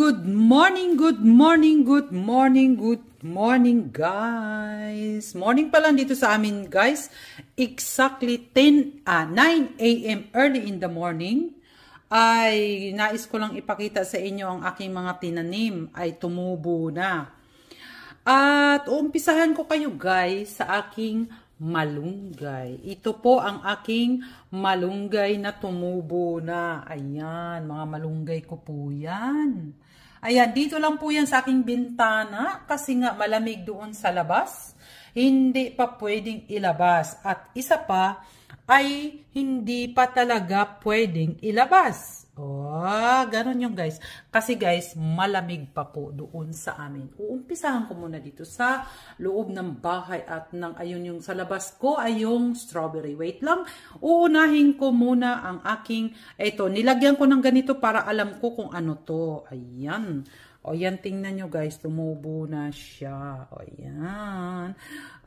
Good morning, good morning, good morning, good morning, guys. Morning pa lang dito sa amin, guys. Exactly 10, ah, 9 a.m. early in the morning ay nais ko lang ipakita sa inyo ang aking mga tinanim ay tumubo na. At uumpisahan ko kayo guys sa aking malunggay. Ito po ang aking malunggay na tumubo na. Ayan, mga malunggay ko po yan. Ayan, dito lang po yan sa aking bintana kasi nga malamig doon sa labas. Hindi pa pwedeng ilabas. At isa pa ay hindi pa talaga pwedeng ilabas. Oh, ganon yung guys. Kasi guys, malamig pa po doon sa amin. Uumpisahan ko muna dito sa loob ng bahay at nang ayun yung sa labas ko ay yung strawberry. Wait lang, uunahin ko muna ang aking, eto, nilagyan ko ng ganito para alam ko kung ano to. Ayan. O yan, tingnan nyo guys, tumubo na siya. O yan.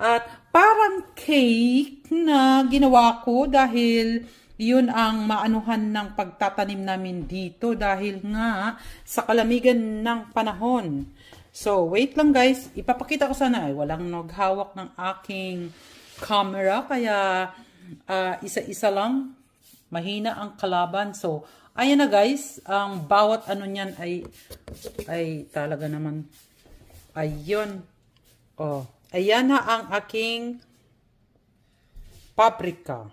At parang cake na ginawa ko dahil iyon ang maanuhan ng pagtatanim namin dito dahil nga sa kalamigan ng panahon. So, wait lang guys. Ipapakita ko sana. Ay, walang naghawak ng aking camera. Kaya, ah, isa-isa uh, isa lang. Mahina ang kalaban. So, ayan na guys. Ang bawat ano niyan ay, ay talaga naman. Ayun. Oh. Ayan na ang aking paprika.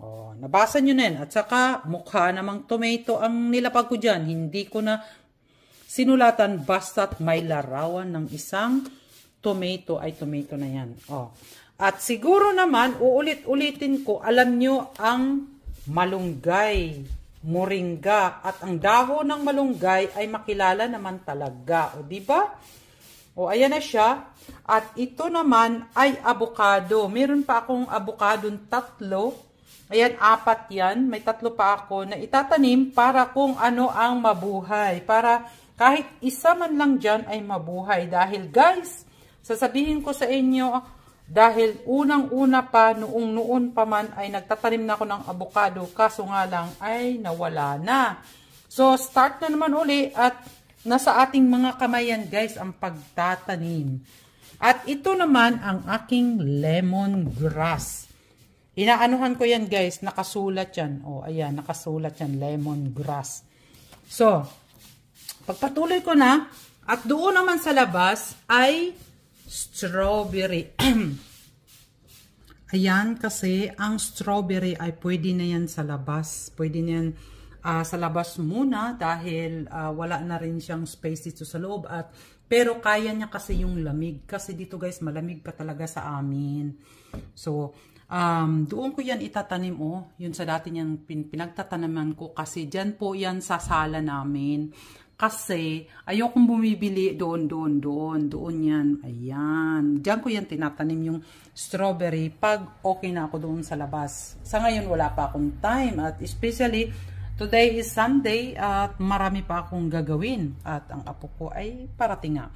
Oh, nabasa nyo na yan. At saka, mukha namang tomato ang nilapag ko dyan. Hindi ko na sinulatan basta't may larawan ng isang tomato ay tomato na yan. Oh. At siguro naman, uulit-ulitin ko, alam nyo ang malunggay, moringa, at ang dahon ng malunggay ay makilala naman talaga. O, di ba? O, ayan na siya. At ito naman ay abukado. Meron pa akong abukadong tatlo Ayan, apat yan. May tatlo pa ako na itatanim para kung ano ang mabuhay. Para kahit isa man lang dyan ay mabuhay. Dahil guys, sasabihin ko sa inyo, dahil unang-una pa, noong noon pa man ay nagtatanim na ako ng abukado. Kaso nga lang ay nawala na. So, start na naman uli at nasa ating mga kamayan guys ang pagtatanim. At ito naman ang aking lemongrass. Inaanuhan ko yan guys, nakasulat yan. O, oh, ayan, nakasulat yan, lemon grass. So, pagpatuloy ko na, at doon naman sa labas ay strawberry. ayan, kasi ang strawberry ay pwede na yan sa labas. Pwede na yan uh, sa labas muna dahil uh, wala na rin siyang space dito sa loob. at Pero kaya niya kasi yung lamig. Kasi dito guys, malamig pa talaga sa amin. So, Um, doon ko yan itatanim oh. Yun sa dati niyang pin pinagtatanaman ko kasi dyan po yan sa sala namin. Kasi ayokong bumibili doon, doon, doon. Doon yan. Ayan. Diyan ko yan tinatanim yung strawberry pag okay na ako doon sa labas. Sa ngayon wala pa akong time at especially today is Sunday at marami pa akong gagawin. At ang apo ko ay parating nga.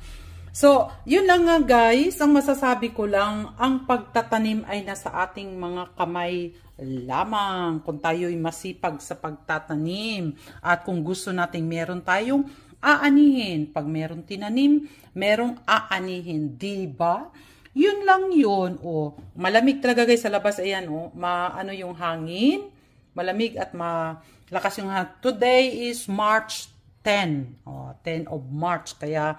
So, yun lang nga guys, ang masasabi ko lang, ang pagtatanim ay nasa ating mga kamay lamang kung tayo'y masipag sa pagtatanim. At kung gusto nating meron tayong aanihin. Pag meron tinanim, merong aanihin. ba? Diba? Yun lang yun. O, malamig talaga guys sa labas. Ayan, o, maano yung hangin. Malamig at malakas yung hangin. Today is March 10. O, 10 of March. Kaya,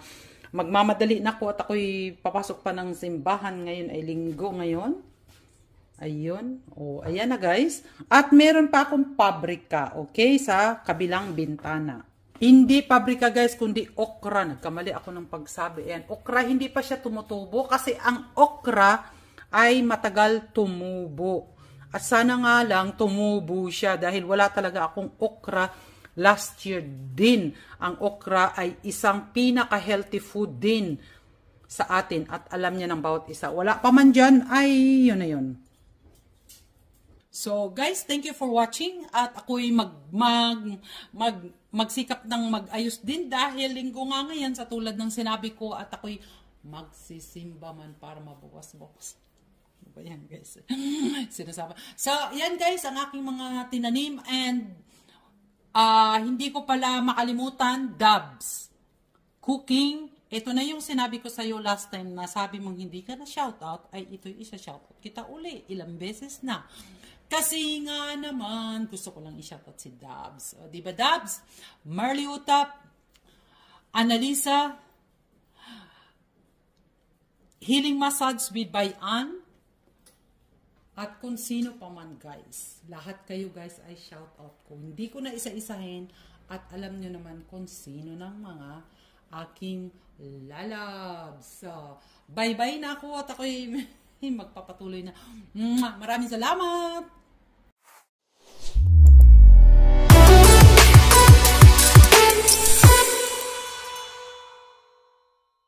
Magmamadali na ako at ako'y papasok pa ng simbahan ngayon ay linggo ngayon. Ayun. O, ayan na guys. At meron pa akong pabrika, okay, sa kabilang bintana. Hindi pabrika guys, kundi okra. Nagkamali ako ng pagsabi. Ayan, okra hindi pa siya tumutubo kasi ang okra ay matagal tumubo. At sana nga lang tumubo siya dahil wala talaga akong okra Last year din, ang okra ay isang pinaka-healthy food din sa atin at alam niya ng bawat isa. Wala pa man dyan, ay yun na yun. So guys, thank you for watching at ako'y mag, mag, mag, magsikap ng mag-ayos din dahil linggo nga ngayon sa tulad ng sinabi ko at ako'y magsisimba man para mabukas-bukas. Ano ba yan guys? Sinasama. So yan guys, ang aking mga tinanim and Uh, hindi ko pala makalimutan, dubs. Cooking. Ito na yung sinabi ko sa iyo last time na sabi mong hindi ka na shoutout, ay ito yung isa shoutout kita uli. Ilang beses na. Kasi nga naman, gusto ko lang i-shoutout si Dabs. O, diba Dabs? Marley Utap, Annalisa, Healing Massage with by Ann, at kung sino pa man guys, lahat kayo guys ay shout out ko. Hindi ko na isa-isahin at alam nyo naman kung sino ng mga aking lalabs. bye-bye na ako at ako'y magpapatuloy na. Maraming salamat!